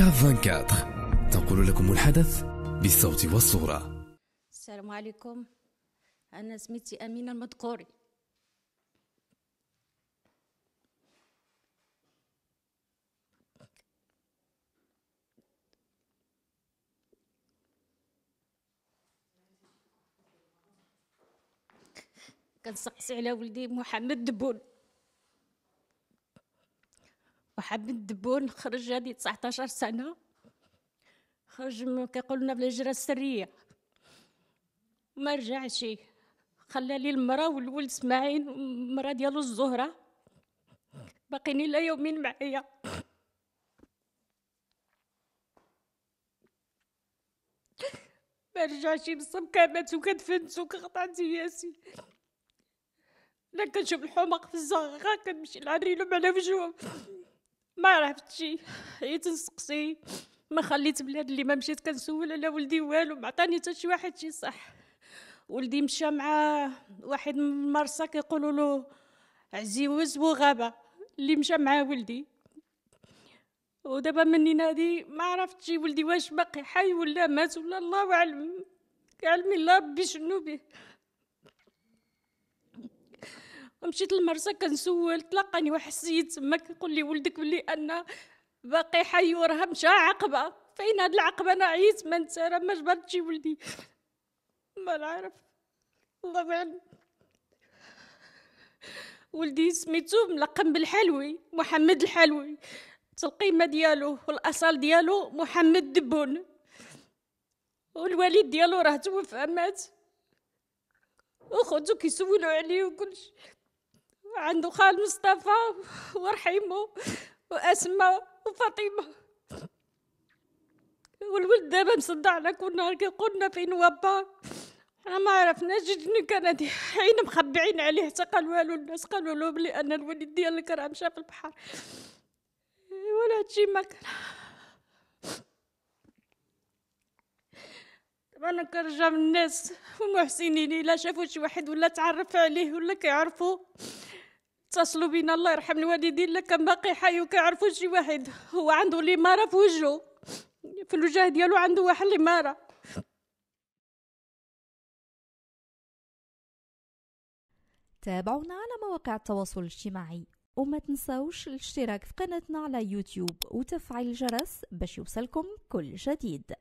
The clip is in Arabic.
كاف 24 تنقل لكم الحدث بالصوت والصورة السلام عليكم أنا سميتي أمينة المدقوري كنسقسي على ولدي محمد دبون وحبيت الدبون خرج هذه 19 سنه خرج كيقولوا لنا بالهجره السريه ما رجعش خلى لي المراه والولد اسماعيل المراه ديالو الزهره باقيني لا يومين معايا ما رجعش بالصمكة كامات وكدفنت وكقطعت ياسي لا كنشوف الحمق في الزغاغة كنمشي لهم على وجههم ما عرفتش عييت نسقسي ما خليت بلاد اللي ما مشيت كنسول على ولدي والو ما عطاني حتى شي واحد شي صح ولدي مشى مع واحد من مرسى كيقولوا له عزيوز وغابه اللي مشى مع ولدي ودابا مني نادي ما عرفتش ولدي واش باقي حي ولا مات ولا الله اعلم كيعلمي الله بشنو به مشيت للمرسى كنسول تلاقاني واحد السيد تما كيقول لي ولدك بلي انا باقي حي وراه مشى عقبه فين هاد العقبه انا عييت ما انت راه ما جبرتش ولدي ما نعرف الله بعين ولدي سميتو ملقم بالحلوي محمد الحلوي القيمه ديالو والاصل ديالو محمد دبون والوالد ديالو راه توفى مات وخوتو كيسولو عليه وكلشي عنده خال مصطفى ورحيمه واسماء وفاطمه والولد دابا مصدع على كل نهار كيقولنا فين هو با ما عرفناش جدنا كندي حين مخبعين عليه حتى قال والو الناس قالوا له بلي انا الوالد ديالك راه مشى في البحر ولا هادشي ما كان انا كنرجع من الناس ومحسنين الا شافوا شي واحد ولا تعرف عليه ولا كيعرفوه اتصلوا بينا الله يرحم الوالدين لكن باقي حي وكيعرفوا شي واحد هو عنده الإمارة في وجهه في الوجه ديالو عنده واحد الإمارة تابعونا على مواقع التواصل الاجتماعي وما تنساوش الاشتراك في قناتنا على يوتيوب وتفعيل الجرس باش يوصلكم كل جديد